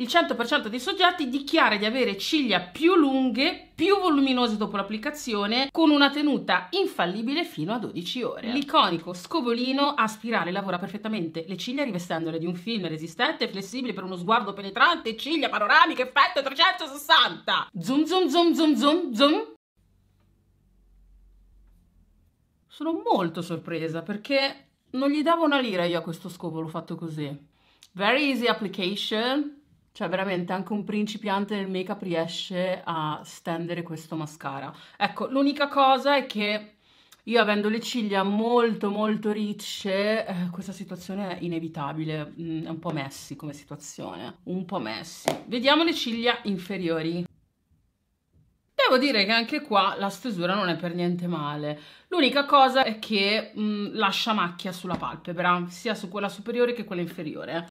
il 100% dei soggetti dichiara di avere ciglia più lunghe, più voluminose dopo l'applicazione, con una tenuta infallibile fino a 12 ore. L'iconico scovolino a spirale lavora perfettamente le ciglia rivestendole di un film resistente e flessibile per uno sguardo penetrante, ciglia panoramiche, effetto 360! Zoom zoom zoom zoom zoom zoom! Sono molto sorpresa perché non gli davo una lira io a questo scovolo fatto così. Very easy application, cioè, veramente anche un principiante nel make-up riesce a stendere questo mascara. Ecco, l'unica cosa è che io avendo le ciglia molto molto ricce, eh, questa situazione è inevitabile, mm, è un po' messi come situazione, un po' messi. Vediamo le ciglia inferiori. Devo dire che anche qua la stesura non è per niente male. L'unica cosa è che mh, mm, lascia macchia sulla palpebra, sia su quella superiore che quella inferiore.